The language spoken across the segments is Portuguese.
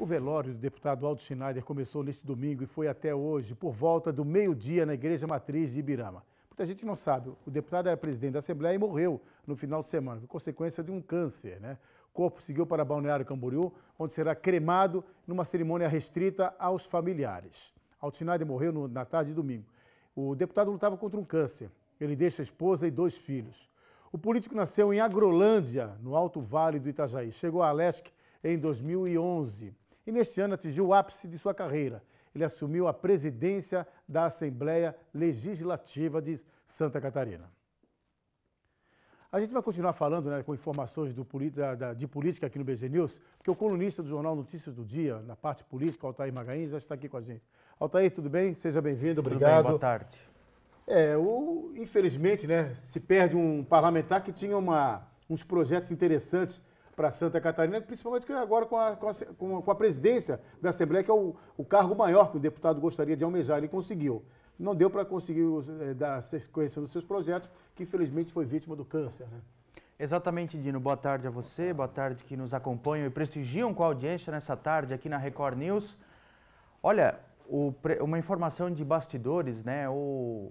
O velório do deputado Aldo Schneider começou neste domingo e foi até hoje, por volta do meio-dia, na Igreja Matriz de Ibirama. Muita gente não sabe, o deputado era presidente da Assembleia e morreu no final de semana, por consequência de um câncer. Né? O corpo seguiu para Balneário Camboriú, onde será cremado numa cerimônia restrita aos familiares. Aldo Schneider morreu no, na tarde de domingo. O deputado lutava contra um câncer. Ele deixa a esposa e dois filhos. O político nasceu em Agrolândia, no Alto Vale do Itajaí. Chegou a Alesc em 2011 e neste ano atingiu o ápice de sua carreira. Ele assumiu a presidência da Assembleia Legislativa de Santa Catarina. A gente vai continuar falando né, com informações do, da, da, de política aqui no BG News, porque o colunista do jornal Notícias do Dia, na parte política, Altair Magalhães, já está aqui com a gente. Altair, tudo bem? Seja bem-vindo, obrigado. Bem, boa tarde. É, o, infelizmente, né, se perde um parlamentar que tinha uma, uns projetos interessantes para Santa Catarina, principalmente que agora com a, com, a, com a, presidência da Assembleia, que é o, o, cargo maior que o deputado gostaria de almejar, ele conseguiu. Não deu para conseguir é, dar sequência nos seus projetos, que infelizmente foi vítima do câncer. Né? Exatamente, Dino. Boa tarde a você, boa tarde que nos acompanham e prestigiam com a audiência nessa tarde aqui na Record News. Olha, o, uma informação de bastidores, né? O,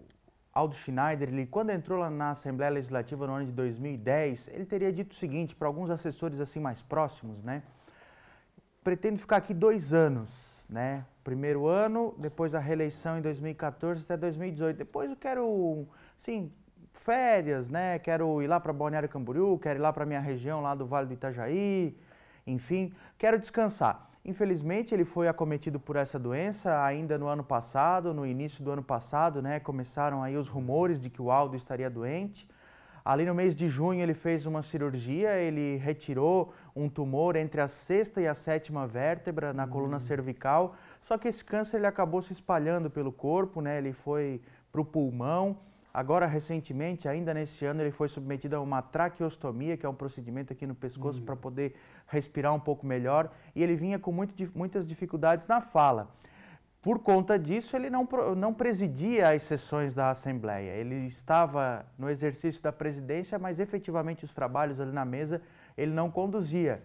Aldo Schneider, ele, quando entrou lá na Assembleia Legislativa no ano de 2010, ele teria dito o seguinte para alguns assessores assim mais próximos, né? Pretendo ficar aqui dois anos, né? Primeiro ano, depois a reeleição em 2014 até 2018. Depois eu quero, sim, férias, né? Quero ir lá para Balneário Camboriú, quero ir lá para minha região lá do Vale do Itajaí, enfim, quero descansar. Infelizmente, ele foi acometido por essa doença ainda no ano passado, no início do ano passado, né? Começaram aí os rumores de que o Aldo estaria doente. Ali no mês de junho, ele fez uma cirurgia, ele retirou um tumor entre a sexta e a sétima vértebra na coluna hum. cervical. Só que esse câncer ele acabou se espalhando pelo corpo, né? Ele foi para o pulmão. Agora, recentemente, ainda nesse ano, ele foi submetido a uma traqueostomia, que é um procedimento aqui no pescoço uhum. para poder respirar um pouco melhor. E ele vinha com muito, muitas dificuldades na fala. Por conta disso, ele não, não presidia as sessões da Assembleia. Ele estava no exercício da presidência, mas efetivamente os trabalhos ali na mesa ele não conduzia.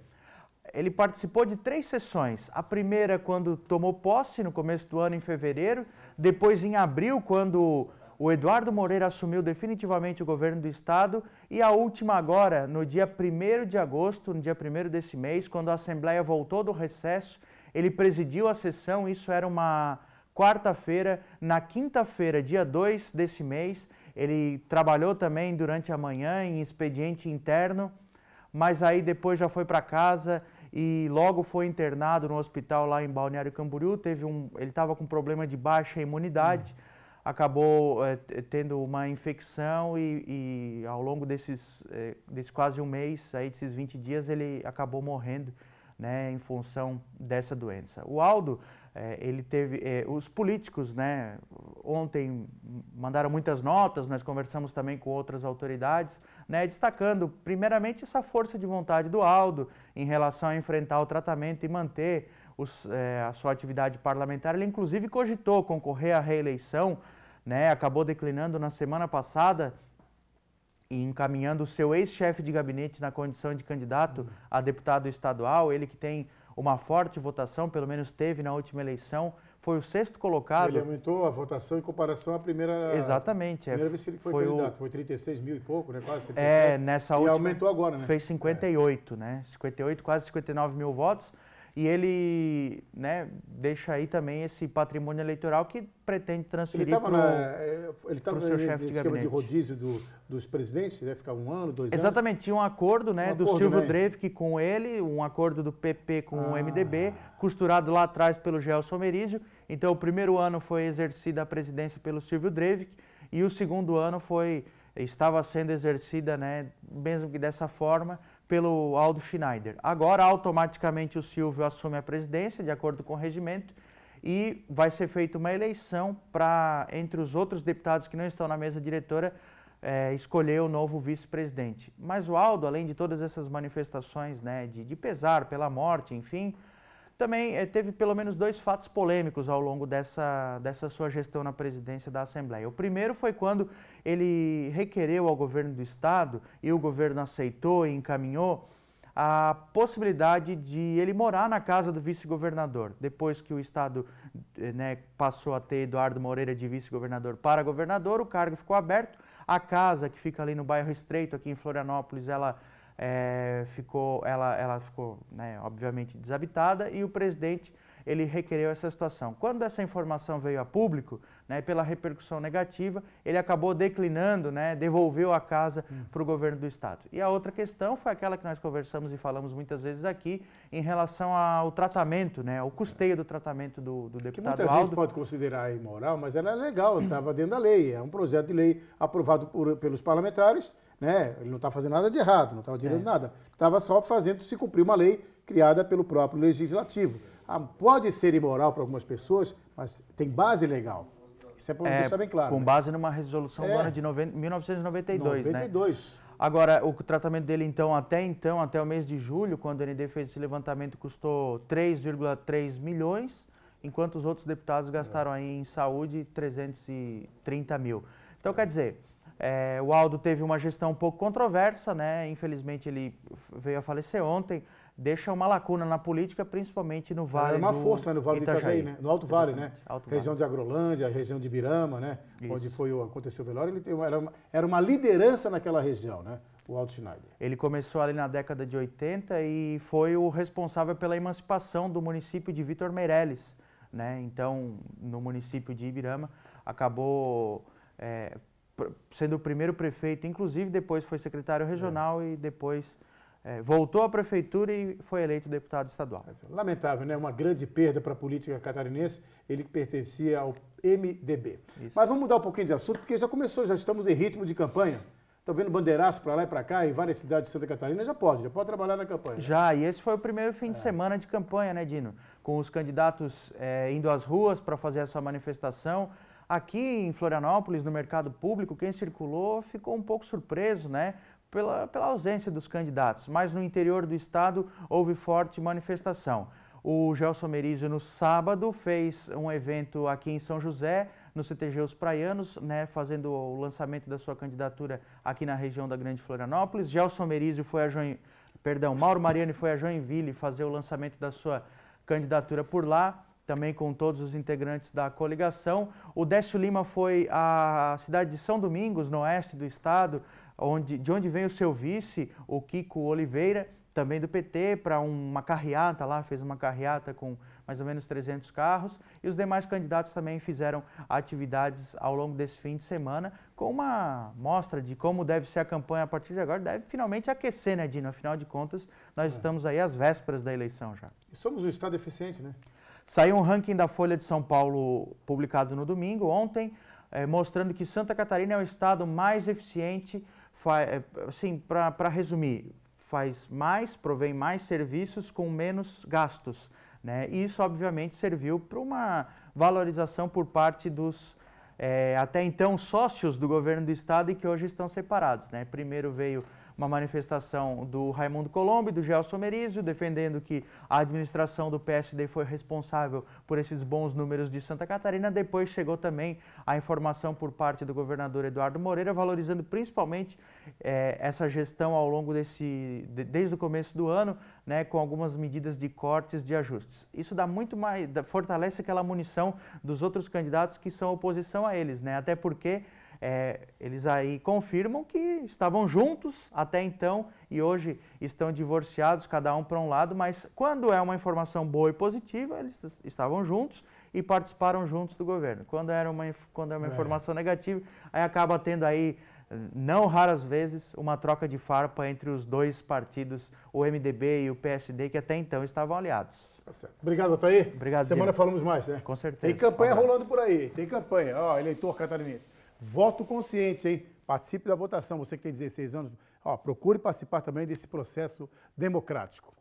Ele participou de três sessões. A primeira, quando tomou posse, no começo do ano, em fevereiro. Depois, em abril, quando o Eduardo Moreira assumiu definitivamente o governo do estado e a última agora, no dia 1 de agosto, no dia 1 desse mês, quando a Assembleia voltou do recesso, ele presidiu a sessão, isso era uma quarta-feira. Na quinta-feira, dia 2 desse mês, ele trabalhou também durante a manhã em expediente interno, mas aí depois já foi para casa e logo foi internado no hospital lá em Balneário Camboriú. Teve um, ele estava com problema de baixa imunidade. Hum acabou é, tendo uma infecção e, e ao longo desses, é, desse quase um mês, aí desses 20 dias, ele acabou morrendo né, em função dessa doença. O Aldo, é, ele teve, os políticos, né, ontem mandaram muitas notas, nós conversamos também com outras autoridades, né, destacando primeiramente essa força de vontade do Aldo em relação a enfrentar o tratamento e manter os, é, a sua atividade parlamentar. Ele, inclusive, cogitou concorrer à reeleição, né, acabou declinando na semana passada e encaminhando o seu ex-chefe de gabinete na condição de candidato a deputado estadual. Ele que tem uma forte votação, pelo menos teve na última eleição, foi o sexto colocado. Ele aumentou a votação em comparação à primeira. Exatamente. A é. primeira vez que ele foi, foi candidato. O... Foi 36 mil e pouco, né? Quase É, nessa e última. E aumentou agora, né? Fez 58, é. né? 58, quase 59 mil votos. E ele né, deixa aí também esse patrimônio eleitoral que pretende transferir para o eh, seu chefe de gabinete. de rodízio do, dos presidentes, deve né, ficar um ano, dois Exatamente, anos? Exatamente, tinha um acordo né, um do Silvio né? Drevik com ele, um acordo do PP com ah. o MDB, costurado lá atrás pelo Gelson Merizio. Então o primeiro ano foi exercida a presidência pelo Silvio Drevik e o segundo ano foi estava sendo exercida, né, mesmo que dessa forma, pelo Aldo Schneider. Agora, automaticamente, o Silvio assume a presidência, de acordo com o regimento, e vai ser feita uma eleição para, entre os outros deputados que não estão na mesa diretora, é, escolher o novo vice-presidente. Mas o Aldo, além de todas essas manifestações né, de, de pesar pela morte, enfim, também eh, teve pelo menos dois fatos polêmicos ao longo dessa, dessa sua gestão na presidência da Assembleia. O primeiro foi quando ele requereu ao governo do Estado, e o governo aceitou e encaminhou, a possibilidade de ele morar na casa do vice-governador. Depois que o Estado eh, né, passou a ter Eduardo Moreira de vice-governador para governador, o cargo ficou aberto. A casa que fica ali no bairro Estreito, aqui em Florianópolis, ela é, ficou, ela, ela ficou, né, obviamente, desabitada e o presidente ele requereu essa situação. Quando essa informação veio a público, né, pela repercussão negativa, ele acabou declinando, né, devolveu a casa hum. para o governo do estado. E a outra questão foi aquela que nós conversamos e falamos muitas vezes aqui, em relação ao tratamento, né, custeio do tratamento do, do deputado que muita Aldo. gente pode considerar imoral, mas ela é legal, estava dentro da lei, é um projeto de lei aprovado por, pelos parlamentares, né? Ele não está fazendo nada de errado, não estava dizendo é. nada. Estava só fazendo se cumprir uma lei criada pelo próprio legislativo. Ah, pode ser imoral para algumas pessoas, mas tem base legal. Isso é para é, deixar bem claro. Com né? base numa resolução é. do ano de 1992, 92. Né? Agora, o tratamento dele, então, até então, até o mês de julho, quando o ND fez esse levantamento, custou 3,3 milhões, enquanto os outros deputados gastaram é. aí em saúde 330 mil. Então, quer dizer, é, o Aldo teve uma gestão um pouco controversa, né? Infelizmente ele veio a falecer ontem. Deixa uma lacuna na política, principalmente no é Vale. Era uma força né, no Vale Itajaí. do Itajaí, né? No Alto Vale, né? Exatamente. né? Alto região de Agrolândia, região de Birama, né? Isso. Onde foi o aconteceu o velório, ele era uma, era uma liderança naquela região, né? o Aldo Schneider. Ele começou ali na década de 80 e foi o responsável pela emancipação do município de Vitor Meirelles. Né? Então, no município de Ibirama, acabou é, sendo o primeiro prefeito, inclusive depois foi secretário regional é. e depois é, voltou à prefeitura e foi eleito deputado estadual. É, lamentável, né? Uma grande perda para a política catarinense. Ele pertencia ao MDB. Isso. Mas vamos mudar um pouquinho de assunto, porque já começou, já estamos em ritmo de campanha. Estão vendo bandeiraço para lá e para cá, em várias cidades de Santa Catarina, já pode, já pode trabalhar na campanha. Já, e esse foi o primeiro fim é. de semana de campanha, né, Dino? Com os candidatos é, indo às ruas para fazer a sua manifestação, Aqui em Florianópolis, no mercado público, quem circulou ficou um pouco surpreso, né? Pela, pela ausência dos candidatos, mas no interior do estado houve forte manifestação. O Gelson Merizio, no sábado, fez um evento aqui em São José, no CTG Os Praianos, né, fazendo o lançamento da sua candidatura aqui na região da Grande Florianópolis. Gelson Merizio foi a Join... Perdão, Mauro Mariani foi a Joinville fazer o lançamento da sua candidatura por lá também com todos os integrantes da coligação. O Décio Lima foi à cidade de São Domingos, no oeste do estado, onde, de onde vem o seu vice, o Kiko Oliveira, também do PT para uma carreata lá, fez uma carreata com mais ou menos 300 carros, e os demais candidatos também fizeram atividades ao longo desse fim de semana, com uma mostra de como deve ser a campanha a partir de agora, deve finalmente aquecer, né, Dino? Afinal de contas, nós é. estamos aí às vésperas da eleição já. E somos um Estado eficiente, né? Saiu um ranking da Folha de São Paulo publicado no domingo, ontem, eh, mostrando que Santa Catarina é o estado mais eficiente, eh, assim, para resumir, faz mais, provém mais serviços com menos gastos. Né? E isso, obviamente, serviu para uma valorização por parte dos é, até então sócios do governo do estado e que hoje estão separados. Né? Primeiro veio uma manifestação do Raimundo Colombo e do Gelson Merizio, defendendo que a administração do PSD foi responsável por esses bons números de Santa Catarina. Depois chegou também a informação por parte do governador Eduardo Moreira, valorizando principalmente é, essa gestão ao longo desse, de, desde o começo do ano, né, com algumas medidas de cortes, de ajustes. Isso dá muito mais, fortalece aquela munição dos outros candidatos que são oposição a eles, né? Até porque é, eles aí confirmam que estavam juntos até então e hoje estão divorciados, cada um para um lado, mas quando é uma informação boa e positiva, eles estavam juntos e participaram juntos do governo. Quando, era uma, quando é uma é. informação negativa, aí acaba tendo aí eh, não raras vezes, uma troca de farpa entre os dois partidos, o MDB e o PSD, que até então estavam aliados. Tá certo. Obrigado, Altair. Obrigado, Semana Diego. falamos mais, né? Com certeza. Tem campanha um rolando por aí, tem campanha. Ó, oh, eleitor catarinense. Voto consciente, hein? Participe da votação, você que tem 16 anos, ó, procure participar também desse processo democrático.